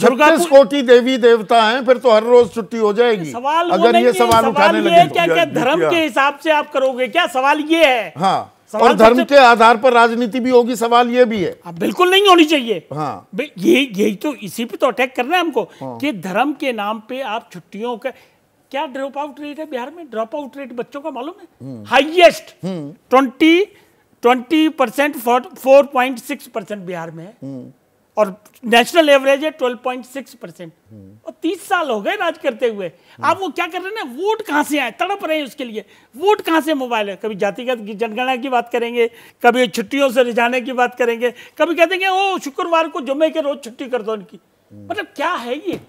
छत्तीस कोटि देवी देवता हैं फिर तो हर रोज छुट्टी हो जाएगी सवाल अगर ये सवाल उठाने लगे तो क्या क्या धर्म के हिसाब से आप करोगे क्या सवाल ये है हाँ और धर्म के आधार पर राजनीति भी होगी सवाल ये भी है आप बिल्कुल नहीं होनी चाहिए हाँ ये यही तो इसी पे तो अटैक करना है हमको हाँ। कि धर्म के नाम पे आप छुट्टियों का क्या ड्रॉप आउट रेट है बिहार में ड्रॉप आउट रेट बच्चों का मालूम है highest twenty twenty percent four point six percent Bihar में है और नेशनल एवरेज है सिक्स परसेंट और तीस साल हो गए राज करते हुए आप वो क्या कर रहे हैं ना वोट कहाँ से आए तड़प रहे हैं उसके लिए वोट कहाँ से मोबाइल है कभी जातिगत जनगणना की बात करेंगे कभी छुट्टियों से रिझाने की बात करेंगे कभी कहते हैं ओ शुक्रवार को जुम्मे के रोज छुट्टी कर दो उनकी मतलब क्या है ये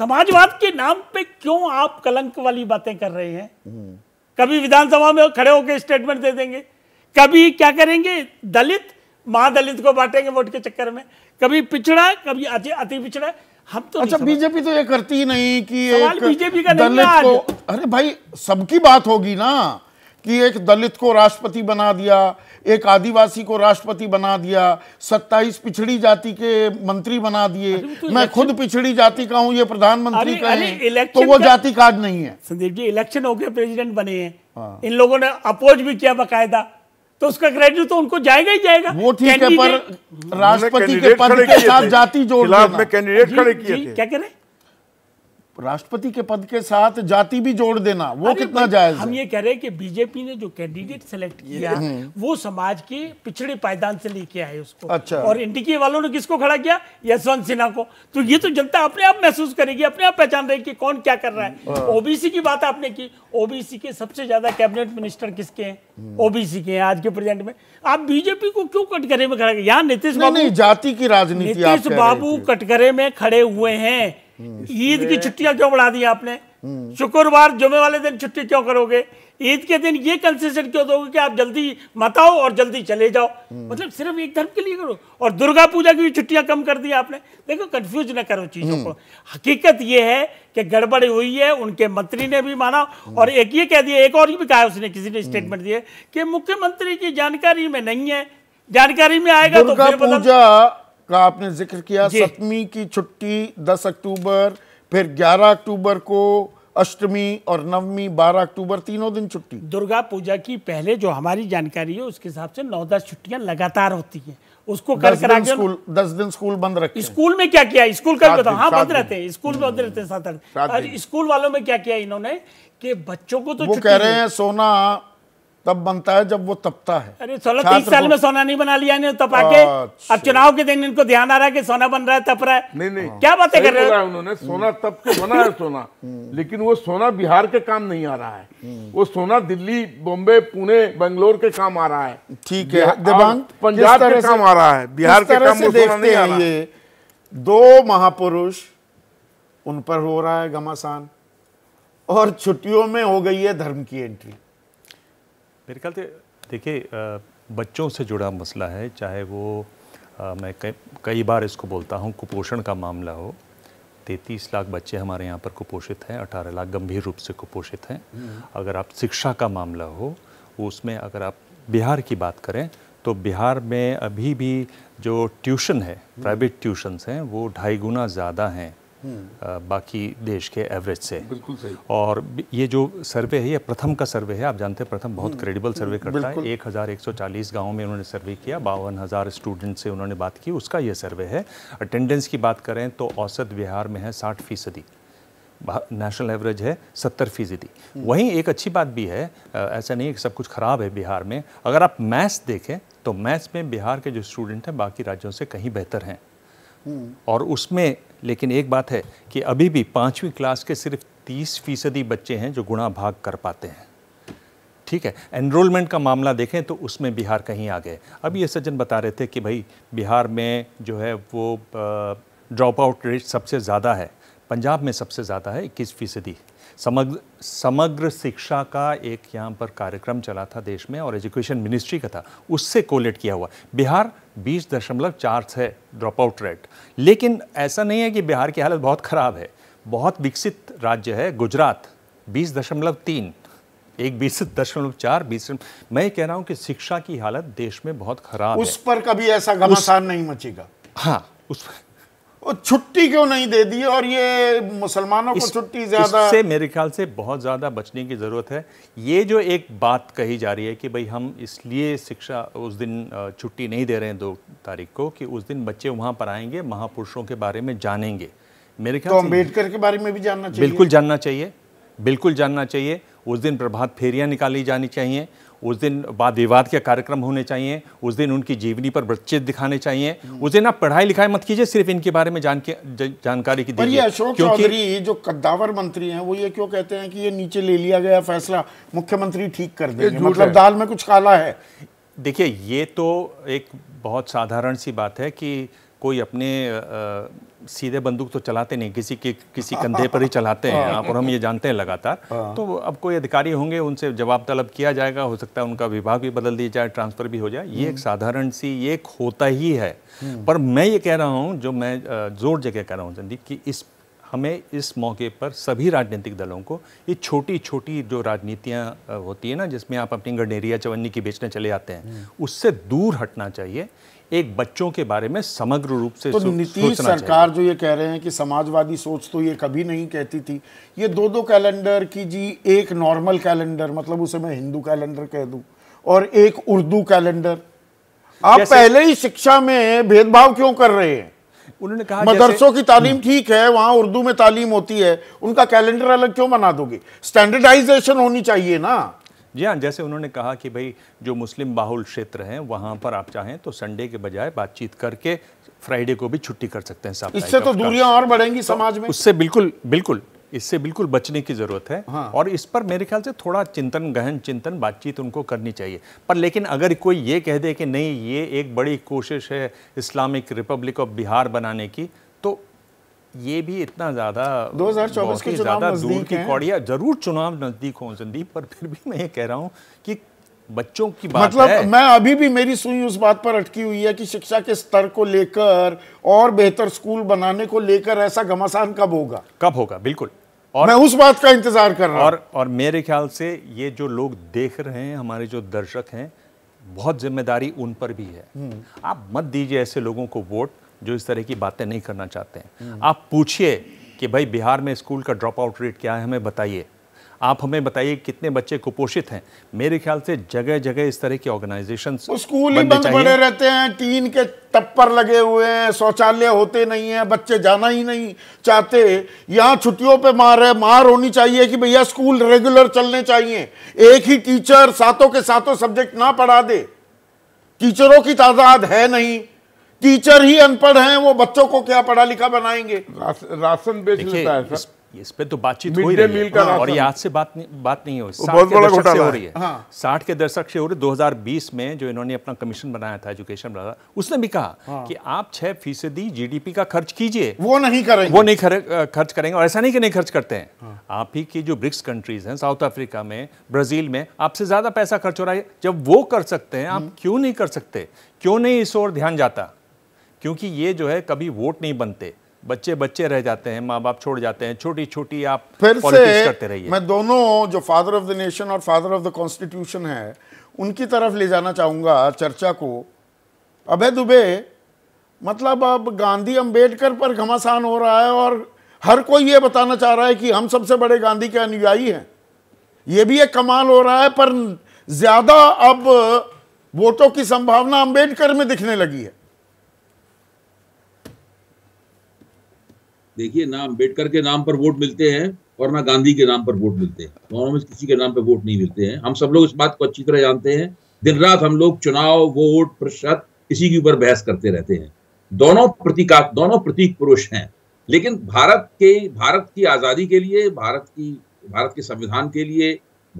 समाजवाद के नाम पे क्यों आप कलंक वाली बातें कर रहे हैं कभी विधानसभा में खड़े होकर स्टेटमेंट दे देंगे कभी क्या करेंगे दलित महादलित को बांटेंगे वोट के चक्कर में कभी पिछड़ा कभी अति पिछड़ा हम तो अच्छा बीजेपी तो ये करती ही नहीं कि बीजेपी का दलित को अरे भाई सबकी बात होगी ना कि एक दलित को राष्ट्रपति बना दिया एक आदिवासी को राष्ट्रपति बना दिया सत्ताईस पिछड़ी जाति के मंत्री बना दिए तो मैं खुद पिछड़ी जाति का हूँ ये प्रधानमंत्री है तो वो जाति कार्ड नहीं है संदीप जी इलेक्शन होकर प्रेसिडेंट बने हैं हाँ। इन लोगों ने अपोज भी किया बाकायदा तो उसका क्रेडिट तो उनको जाएगा ही जाएगा वो ठीक है पर राष्ट्रपति के पद के साथ जाति जोड़ में कैंडिडेट खड़े किए क्या कह रहे राष्ट्रपति के पद के साथ जाति भी जोड़ देना वो कितना जायज हम ये कह रहे हैं कि बीजेपी ने जो कैंडिडेट सेलेक्ट किया हम्म। वो समाज के पिछड़े पायदान से लेके आए उसको अच्छा और इंडिकी वालों ने किसको खड़ा किया यशवंत सिन्हा को तो ये तो जनता अपने आप महसूस करेगी अपने आप पहचान रहे कि कौन क्या कर रहा है हाँ। ओबीसी की बात आपने की ओबीसी के सबसे ज्यादा कैबिनेट मिनिस्टर किसके हैं हम्म। ओबीसी के हैं आज के प्रेजेंट में आप बीजेपी को क्यों कटघरे में खड़ा यहाँ नीतीश बाबू जाति की राजनीति नीतीश बाबू कटघरे में खड़े हुए हैं ईद की छुट्टियां क्यों बढ़ा दी आपने शुक्रवार जुमे वाले दिन छुट्टी क्यों करोगे ईद के दिन ये कंसेशन क्यों दोगे कि आप जल्दी मत आओ और जल्दी चले जाओ मतलब सिर्फ एक धर्म के लिए करो और दुर्गा पूजा की भी छुट्टियां कम कर दी आपने देखो कंफ्यूज ना करो चीज़ों को हकीकत ये है कि गड़बड़ी हुई है उनके मंत्री ने भी माना और एक ये कह दिया एक और भी कहा उसने किसी ने स्टेटमेंट दिया कि मुख्यमंत्री की जानकारी में नहीं है जानकारी में आएगा तो पूजा का आपने जिक्र किया सप्तमी की छुट्टी 10 अक्टूबर फिर 11 अक्टूबर को अष्टमी और नवमी 12 अक्टूबर तीनों दिन छुट्टी दुर्गा पूजा की पहले जो हमारी जानकारी है उसके हिसाब से नौ दस छुट्टियां लगातार होती हैं उसको कर दस दिन स्कूल दस दिन स्कूल बंद रखे स्कूल में क्या किया स्कूल का बताओ तो हाँ बंद रहते हैं स्कूल बंद रहते हैं सात आठ स्कूल वालों में क्या किया इन्होंने कि बच्चों को तो वो कह रहे हैं सोना तब बनता है जब वो तपता है अरे चलो तीस साल में सोना नहीं बना लिया नहीं तो तपा के अच्छा। अब चुनाव के दिन इनको ध्यान आ रहा है कि सोना बन रहा है तप रहा है नहीं नहीं क्या बातें कर रहे हैं उन्होंने सोना तप के बना है सोना हम्म। लेकिन वो सोना बिहार के काम नहीं आ रहा है वो सोना दिल्ली बॉम्बे पुणे बेंगलोर के काम आ रहा है ठीक है पंजाब के काम आ रहा है बिहार के काम देखते हैं ये दो महापुरुष उन पर हो रहा है घमासान और छुट्टियों में हो गई है धर्म की एंट्री मेरे ख्याल से देखिए बच्चों से जुड़ा मसला है चाहे वो आ, मैं कई कई बार इसको बोलता हूँ कुपोषण का मामला हो तैंतीस लाख बच्चे हमारे यहाँ पर कुपोषित हैं अठारह लाख गंभीर रूप से कुपोषित हैं हम्म। अगर आप शिक्षा का मामला हो उसमें अगर आप बिहार की बात करें तो बिहार में अभी भी जो ट्यूशन है हम्म। प्राइवेट ट्यूशन्स हैं वो ढाई गुना ज़्यादा हैं बाकी देश के एवरेज से बिल्कुल सही और ये जो सर्वे है ये प्रथम का सर्वे है आप जानते हैं प्रथम बहुत क्रेडिबल हम्म। सर्वे करता है एक हज़ार एक सौ चालीस गाँव में उन्होंने सर्वे किया बावन हज़ार स्टूडेंट से उन्होंने बात की उसका ये सर्वे है अटेंडेंस की बात करें तो औसत बिहार में है साठ फीसदी नेशनल एवरेज है सत्तर फीसदी हम्म। वहीं एक अच्छी बात भी है ऐसा नहीं कि सब कुछ ख़राब है बिहार में अगर आप मैथ्स देखें तो मैथ्स में बिहार के जो स्टूडेंट हैं बाकी राज्यों से कहीं बेहतर हैं हम्म। और उसमें लेकिन एक बात है कि अभी भी पाँचवीं क्लास के सिर्फ तीस फीसदी बच्चे हैं जो गुणा भाग कर पाते हैं ठीक है एनरोलमेंट का मामला देखें तो उसमें बिहार कहीं आ गए अब ये सज्जन बता रहे थे कि भाई बिहार में जो है वो ड्रॉप आउट रेट सबसे ज़्यादा है पंजाब में सबसे ज़्यादा है इक्कीस फीसदी समग्र समग्र शिक्षा का एक यहाँ पर कार्यक्रम चला था देश में और एजुकेशन मिनिस्ट्री का था उससे कोलेट किया हुआ बिहार बीस दशमलव चार छः ड्रॉप आउट रेट लेकिन ऐसा नहीं है कि बिहार की हालत बहुत ख़राब है बहुत विकसित राज्य है गुजरात बीस दशमलव तीन एक बीस दशमलव चार बीस मैं कह रहा हूँ कि शिक्षा की हालत देश में बहुत खराब उस पर कभी ऐसा घमासान नहीं मचेगा हाँ उस पर वो छुट्टी क्यों नहीं दे दी और ये मुसलमानों को छुट्टी ज्यादा इससे मेरे ख्याल से बहुत ज़्यादा बचने की ज़रूरत है ये जो एक बात कही जा रही है कि भाई हम इसलिए शिक्षा उस दिन छुट्टी नहीं दे रहे हैं दो तारीख को कि उस दिन बच्चे वहां पर आएंगे महापुरुषों के बारे में जानेंगे मेरे तो ख्याल तो अम्बेडकर के बारे में भी जानना चाहिए बिल्कुल जानना चाहिए बिल्कुल जानना चाहिए उस दिन प्रभात फेरियाँ निकाली जानी चाहिए उस दिन वाद विवाद के कार्यक्रम होने चाहिए उस दिन उनकी जीवनी पर बच्चे दिखाने चाहिए उस दिन आप पढ़ाई लिखाई मत कीजिए सिर्फ इनके बारे में जान के जानकारी की दीजिए अशोक चौधरी जो कद्दावर मंत्री हैं वो ये क्यों कहते हैं कि ये नीचे ले लिया गया फैसला मुख्यमंत्री ठीक कर देंगे मतलब दाल में कुछ काला है देखिए ये तो एक बहुत साधारण सी बात है कि कोई अपने सीधे बंदूक तो चलाते नहीं किसी के किसी कंधे पर ही चलाते हैं हाँ। आप और हम ये जानते हैं लगातार हाँ। तो अब कोई अधिकारी होंगे उनसे जवाब तलब किया जाएगा हो सकता है उनका विभाग भी बदल दिया जाए ट्रांसफ़र भी हो जाए ये एक हम्म। साधारण सी ये एक होता ही है हम्म। पर मैं ये कह रहा हूँ जो मैं जोर जगह कह रहा हूँ संदीप कि इस हमें इस मौके पर सभी राजनीतिक दलों को ये छोटी छोटी जो राजनीतियाँ होती है ना जिसमें आप अपनी गंडेरिया चवन्नी की बेचने चले आते हैं हम्म। उससे दूर हटना चाहिए एक बच्चों के बारे में समग्र रूप से तो नीतीश सरकार जो ये कह रहे हैं कि समाजवादी सोच तो ये कभी नहीं कहती थी ये दो दो कैलेंडर की जी एक नॉर्मल कैलेंडर मतलब उसे मैं हिंदू कैलेंडर कह दूं और एक उर्दू कैलेंडर आप पहले ही शिक्षा में भेदभाव क्यों कर रहे हैं उन्होंने कहा मदरसों की तालीम ठीक है वहां उर्दू में तालीम होती है उनका कैलेंडर अलग क्यों बना दोगे स्टैंडर्डाइजेशन होनी चाहिए ना जी हाँ जैसे उन्होंने कहा कि भाई जो मुस्लिम बाहुल क्षेत्र हैं वहाँ पर आप चाहें तो संडे के बजाय बातचीत करके फ्राइडे को भी छुट्टी कर सकते हैं इससे तो दूरियां और बढ़ेंगी तो समाज में उससे बिल्कुल बिल्कुल इससे बिल्कुल बचने की ज़रूरत है हाँ। और इस पर मेरे ख्याल से थोड़ा चिंतन गहन चिंतन बातचीत उनको करनी चाहिए पर लेकिन अगर कोई ये कह दे कि नहीं ये एक बड़ी कोशिश है इस्लामिक रिपब्लिक ऑफ बिहार बनाने की तो ये भी इतना ज़्यादा 2024 के चुनाव नज़दीक की कौड़िया जरूर चुनाव नज़दीक हो संदीप पर फिर भी मैं ये कह रहा हूँ कि बच्चों की बात मतलब है। मैं अभी भी मेरी सुई उस बात पर अटकी हुई है कि शिक्षा के स्तर को लेकर और बेहतर स्कूल बनाने को लेकर ऐसा घमासान कब होगा कब होगा बिल्कुल और मैं उस बात का इंतजार कर रहा हूँ और, और मेरे ख्याल से ये जो लोग देख रहे हैं हमारे जो दर्शक हैं बहुत जिम्मेदारी उन पर भी है हम्म। आप मत दीजिए ऐसे लोगों को वोट जो इस तरह की बातें नहीं करना चाहते हैं हम्म। आप पूछिए कि भाई बिहार में स्कूल का ड्रॉप आउट रेट क्या है हमें बताइए आप हमें बताइए कितने बच्चे कुपोषित हैं मेरे ख्याल से जगह जगह इस तरह की ऑर्गेनाइजेशन स्कूल ही बंद पड़े रहते हैं टीन के टप्पर लगे हुए हैं शौचालय होते नहीं हैं बच्चे जाना ही नहीं चाहते यहाँ छुट्टियों पे मार है मार होनी चाहिए कि भैया स्कूल रेगुलर चलने चाहिए एक ही टीचर सातों के सातों सब्जेक्ट ना पढ़ा दे टीचरों की तादाद है नहीं टीचर ही अनपढ़ हैं वो बच्चों को क्या पढ़ा लिखा बनाएंगे राशन बेच लेता है सर इस पे तो बातचीत हो रही है हाँ, और ये आज से बात नहीं, बात नहीं हो साठ के दशक से हो रही है हाँ। साठ के दशक से हो रही है 2020 में जो इन्होंने अपना कमीशन बनाया था एजुकेशन बनाया उसने भी कहा हाँ। कि आप छह फीसदी जीडीपी का खर्च कीजिए वो नहीं करेंगे वो नहीं खर्च करेंगे और ऐसा नहीं कि नहीं खर्च करते हैं हाँ। आप ही की जो ब्रिक्स कंट्रीज हैं साउथ अफ्रीका में ब्राजील में आपसे ज्यादा पैसा खर्च हो रहा है जब वो कर सकते हैं आप हम्म। क्यों नहीं कर सकते क्यों नहीं इस ओर ध्यान जाता क्योंकि ये जो है कभी वोट नहीं बनते बच्चे बच्चे रह जाते हैं माँ बाप छोड़ जाते हैं छोटी छोटी आप फिर से करते रहिए मैं दोनों जो फादर ऑफ द नेशन और फादर ऑफ द कॉन्स्टिट्यूशन है उनकी तरफ ले जाना चाहूंगा चर्चा को अभय दुबे मतलब अब गांधी अंबेडकर पर घमासान हो रहा है और हर कोई ये बताना चाह रहा है कि हम सबसे बड़े गांधी के अनुयायी हैं ये भी एक कमाल हो रहा है पर ज़्यादा अब वोटों की संभावना अंबेडकर में दिखने लगी है देखिए ना अम्बेडकर के नाम पर वोट मिलते हैं और ना गांधी के नाम पर वोट मिलते हैं दोनों में किसी के नाम पर वोट नहीं मिलते हैं हम सब लोग इस बात को अच्छी तरह जानते हैं दिन रात हम लोग चुनाव वोट प्रतिशत इसी के ऊपर बहस करते रहते हैं दोनों प्रतीका दोनों प्रतीक पुरुष हैं लेकिन भारत के भारत की आज़ादी के लिए भारत की भारत के संविधान के लिए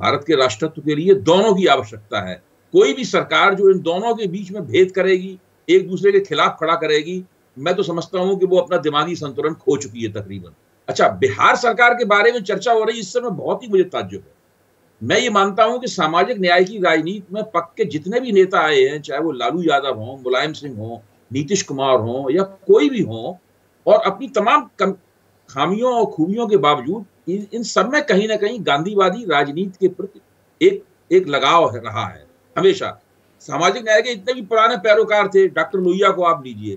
भारत के राष्ट्रत्व के लिए दोनों की आवश्यकता है कोई भी सरकार जो इन दोनों के बीच में भेद करेगी एक दूसरे के खिलाफ खड़ा करेगी मैं तो समझता हूं कि वो अपना दिमागी संतुलन खो चुकी है तकरीबन अच्छा बिहार सरकार के बारे में चर्चा हो रही है इस समय बहुत ही मुझे ताज्जुब है मैं ये मानता हूं कि सामाजिक न्याय की राजनीति में पक्के जितने भी नेता आए हैं चाहे वो लालू यादव हों मुलायम सिंह हों नीतीश कुमार हों या कोई भी हों और अपनी तमाम कम खामियों और खूबियों के बावजूद इन, इन सब में कहीं ना कहीं गांधीवादी राजनीति के प्रति एक एक लगाव है, रहा है हमेशा सामाजिक न्याय के इतने भी पुराने पैरोकार थे डॉक्टर लोहिया को आप लीजिए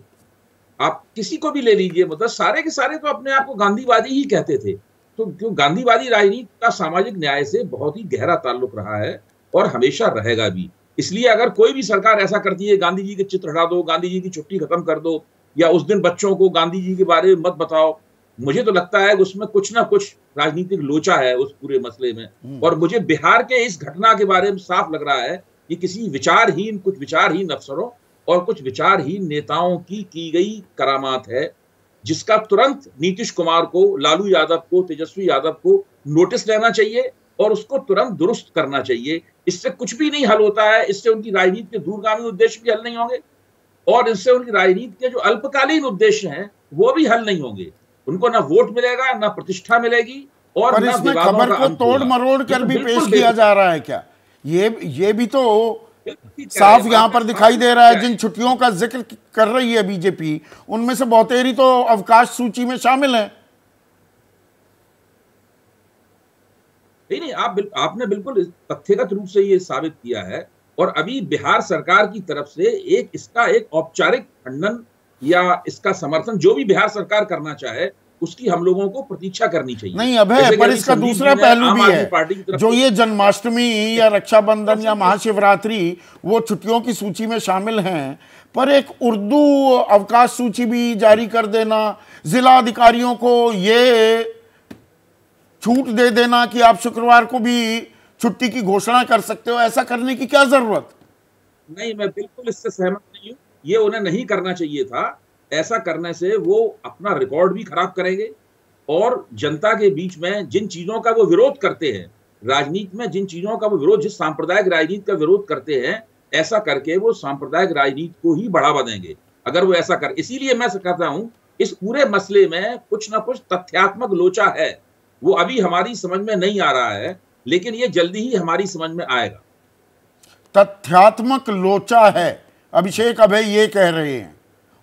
आप किसी को भी ले लीजिए मतलब सारे के सारे तो अपने आप को गांधीवादी ही कहते थे तो क्यों गांधीवादी राजनीति का सामाजिक न्याय से बहुत ही गहरा ताल्लुक रहा है और हमेशा रहेगा भी इसलिए अगर कोई भी सरकार ऐसा करती है गांधी जी के चित्र हटा दो गांधी जी की छुट्टी खत्म कर दो या उस दिन बच्चों को गांधी जी के बारे में मत बताओ मुझे तो लगता है उसमें कुछ ना कुछ राजनीतिक लोचा है उस पूरे मसले में हम्म। और मुझे बिहार के इस घटना के बारे में साफ लग रहा है कि किसी विचारहीन कुछ विचारहीन अफसरों और कुछ विचार ही नेताओं की की गई करामात है जिसका तुरंत नीतीश कुमार को लालू यादव को तेजस्वी यादव को नोटिस लेना चाहिए और उसको तुरंत दुरुस्त करना चाहिए इससे कुछ भी नहीं हल होता है इससे उनकी राजनीति के दूरगामी उद्देश्य भी हल नहीं होंगे और इससे उनकी राजनीति के जो अल्पकालीन उद्देश्य हैं वो भी हल नहीं होंगे उनको ना वोट मिलेगा ना प्रतिष्ठा मिलेगी और पर इसमें खबर को तोड़ मरोड़ कर भी पेश किया जा रहा है क्या ये ये भी तो साफ यहाँ पर दिखाई दे रहा है जिन छुट्टियों का जिक्र कर रही है बीजेपी उनमें से बहुतेरी तो अवकाश सूची में शामिल है नहीं नहीं आप बिल, आपने बिल्कुल तथ्यगत रूप से ये साबित किया है और अभी बिहार सरकार की तरफ से एक इसका एक औपचारिक खंडन या इसका समर्थन जो भी बिहार सरकार करना चाहे उसकी हम लोगों को प्रतीक्षा करनी चाहिए नहीं अब है पर इसका दूसरा पहलू भी है जो ये जन्माष्टमी या अच्छा, रक्षाबंधन अच्छा, या अच्छा। महाशिवरात्रि वो छुट्टियों की सूची में शामिल हैं पर एक उर्दू अवकाश सूची भी जारी कर देना जिला अधिकारियों को ये छूट दे देना कि आप शुक्रवार को भी छुट्टी की घोषणा कर सकते हो ऐसा करने की क्या जरूरत नहीं मैं बिल्कुल इससे सहमत नहीं हूँ ये उन्हें नहीं करना चाहिए था ऐसा करने से वो अपना रिकॉर्ड भी खराब करेंगे और जनता के बीच में जिन चीजों का वो विरोध करते हैं राजनीति में जिन चीजों का वो विरोध जिस सांप्रदायिक राजनीति का विरोध करते हैं ऐसा करके वो सांप्रदायिक राजनीति को ही बढ़ावा देंगे अगर वो ऐसा कर इसीलिए मैं कहता हूं इस पूरे मसले में कुछ ना कुछ तथ्यात्मक लोचा है वो अभी हमारी समझ में नहीं आ रहा है लेकिन ये जल्दी ही हमारी समझ में आएगा तथ्यात्मक लोचा है अभिषेक अभय ये कह रहे हैं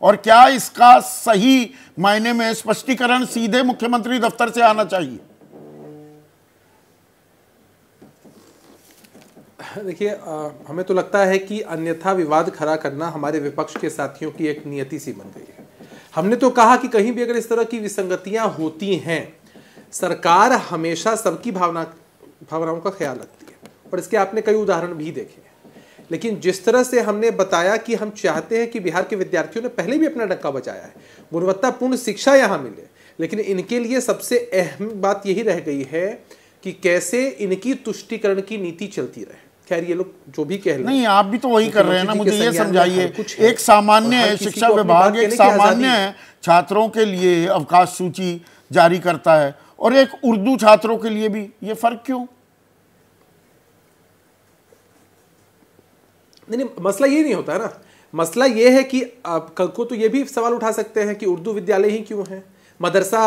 और क्या इसका सही मायने में स्पष्टीकरण सीधे मुख्यमंत्री दफ्तर से आना चाहिए देखिए हमें तो लगता है कि अन्यथा विवाद खड़ा करना हमारे विपक्ष के साथियों की एक नियति सी बन गई है हमने तो कहा कि कहीं भी अगर इस तरह की विसंगतियां होती हैं सरकार हमेशा सबकी भावना भावनाओं का ख्याल रखती है और इसके आपने कई उदाहरण भी देखे लेकिन जिस तरह से हमने बताया कि हम चाहते हैं कि बिहार के विद्यार्थियों ने पहले भी अपना डंका बचाया है गुणवत्तापूर्ण शिक्षा यहाँ मिले लेकिन इनके लिए सबसे अहम बात यही रह गई है कि कैसे इनकी तुष्टिकरण की नीति चलती रहे खैर ये लोग जो भी कह रहे नहीं आप भी तो वही कर रहे हैं ना मुझे ये समझाइए एक सामान्य शिक्षा विभाग एक सामान्य छात्रों के लिए अवकाश सूची जारी करता है और एक उर्दू छात्रों के लिए भी ये फर्क क्यों नहीं मसला ये नहीं होता है ना मसला ये है कि आप कल को तो ये भी सवाल उठा सकते हैं कि उर्दू विद्यालय ही क्यों हैं मदरसा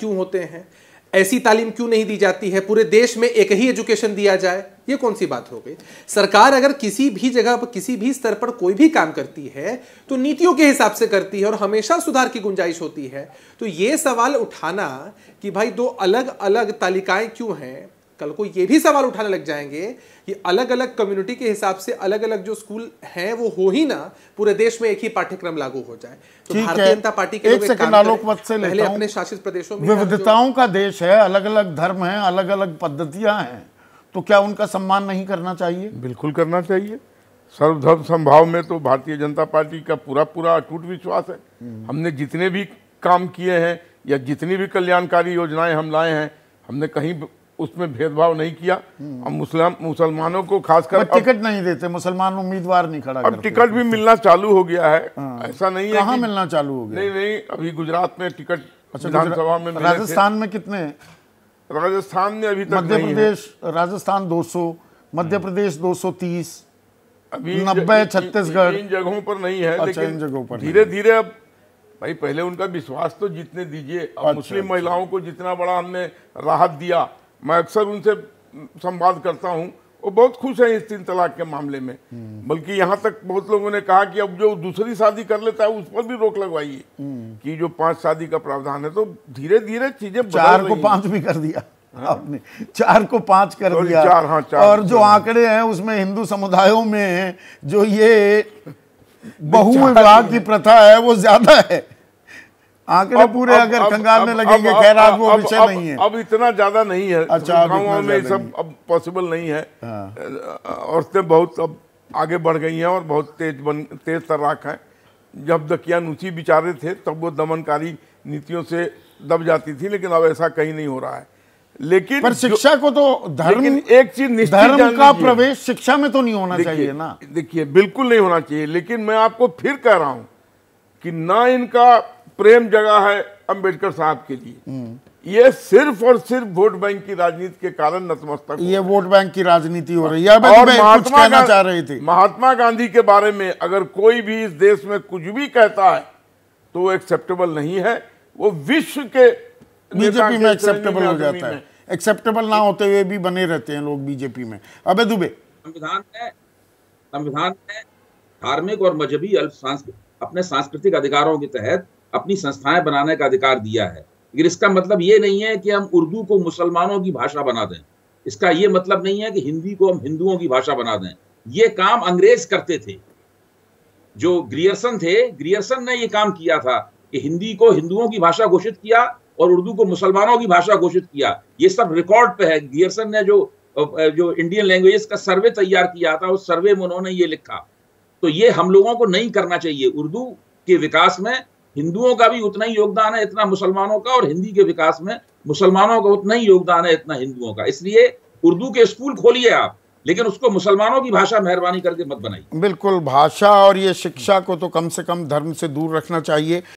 क्यों होते हैं ऐसी तालीम क्यों नहीं दी जाती है पूरे देश में एक ही एजुकेशन दिया जाए ये कौन सी बात हो गई सरकार अगर किसी भी जगह पर किसी भी स्तर पर कोई भी काम करती है तो नीतियों के हिसाब से करती है और हमेशा सुधार की गुंजाइश होती है तो ये सवाल उठाना कि भाई दो अलग अलग तालिकाएं क्यों हैं कल को ये भी सवाल उठाने लग जाएंगे कि अलग अलग कम्युनिटी के हिसाब से अलग अलग जो स्कूल हैं वो हो ही ना पूरे देश में एक ही पाठ्यक्रम लागू हो जाए तो भारतीय जनता पार्टी के एक सेकंड आलोक से पहले अपने शासित प्रदेशों में विविधताओं का देश है अलग अलग धर्म है अलग अलग पद्धतियां हैं तो क्या उनका सम्मान नहीं करना चाहिए बिल्कुल करना चाहिए सर्वधर्म संभाव में तो भारतीय जनता पार्टी का पूरा पूरा अटूट विश्वास है हम्म। हमने जितने भी काम किए हैं या जितनी भी कल्याणकारी योजनाएं हम लाए हैं हमने कहीं उसमें भेदभाव नहीं किया और मुस्लिम मुसलमानों को खासकर टिकट नहीं देते मुसलमान उम्मीदवार नहीं खड़ा अब टिकट भी मिलना चालू हो गया है हाँ। ऐसा नहीं है मिलना चालू हो गया नहीं नहीं अभी गुजरात में टिकट अच्छा, विधानसभा में राजस्थान में कितने राजस्थान में अभी मध्य प्रदेश राजस्थान दो मध्य हम्म। प्रदेश दो अभी नब्बे छत्तीसगढ़ इन जगहों पर नहीं है अच्छा, इन जगहों पर धीरे धीरे अब भाई पहले उनका विश्वास तो जीतने दीजिए अब अच्छा, मुस्लिम अच्छा। महिलाओं को जितना बड़ा हमने राहत दिया मैं अक्सर उनसे संवाद करता हूँ वो बहुत खुश हैं इस तीन तलाक के मामले में बल्कि यहाँ तक बहुत लोगों ने कहा कि अब जो दूसरी शादी कर लेता है उस पर भी रोक लगवाइए कि जो पांच शादी का प्रावधान है तो धीरे धीरे चीजें चार को पांच भी कर दिया हाँ। आपने चार को पांच कर तो दिया चार, हाँ, चार, और जो हाँ। आंकड़े हैं उसमें हिंदू समुदायों में जो ये बहुविवाह की प्रथा है वो ज्यादा है आंकड़े पूरे अब, अगर खंगाल में लगेंगे खैर आज वो विषय नहीं है अब इतना ज्यादा नहीं है अच्छा गाँव में सब अब पॉसिबल नहीं है हाँ। औरतें बहुत अब आगे बढ़ गई हैं और बहुत तेज बन तेज तर्राक हैं जब दकियानुची बिचारे थे तब वो दमनकारी नीतियों से दब जाती थी लेकिन अब ऐसा कहीं नहीं हो रहा है लेकिन पर शिक्षा को तो धर्म एक चीज निश्चित धर्म का प्रवेश शिक्षा में तो नहीं होना चाहिए ना देखिए बिल्कुल नहीं होना चाहिए लेकिन मैं आपको फिर कह रहा हूं कि ना इनका प्रेम जगह है अंबेडकर साहब के लिए ये सिर्फ और सिर्फ वोट बैंक की राजनीति के कारण नतमस्तक ये वोट बैंक की राजनीति हो रही है और महात्मा कुछ चाह रही थी महात्मा गांधी के बारे में अगर कोई भी इस देश में कुछ भी कहता है तो वो एक्सेप्टेबल नहीं है वो विश्व के बीजेपी में एक्सेप्टेबल हो जाता है एक्सेप्टेबल ना होते हुए भी बने रहते हैं लोग बीजेपी में अब दुबे संविधान में संविधान में धार्मिक और मजहबी अल्प अपने सांस्कृतिक अधिकारों के तहत अपनी संस्थाएं बनाने का अधिकार दिया है लेकिन इसका मतलब ये नहीं है कि हम उर्दू को मुसलमानों की भाषा बना दें इसका ये मतलब नहीं है कि हिंदी को हम हिंदुओं की भाषा बना दें ये काम अंग्रेज करते थे जो ग्रियर्सन थे ग्रियर्सन ने ये काम किया था कि हिंदी को हिंदुओं की भाषा घोषित किया और उर्दू को मुसलमानों की भाषा घोषित किया ये सब रिकॉर्ड पे है ग्रियर्सन ने जो जो इंडियन लैंग्वेज का सर्वे तैयार किया था उस सर्वे में उन्होंने ये लिखा तो ये हम लोगों को नहीं करना चाहिए उर्दू के विकास में हिंदुओं का भी उतना ही योगदान है इतना मुसलमानों का और हिंदी के विकास में मुसलमानों का उतना ही योगदान है इतना हिंदुओं का इसलिए उर्दू के स्कूल खोलिए आप लेकिन उसको मुसलमानों की भाषा मेहरबानी करके मत बनाइए बिल्कुल भाषा और ये शिक्षा को तो कम से कम धर्म से दूर रखना चाहिए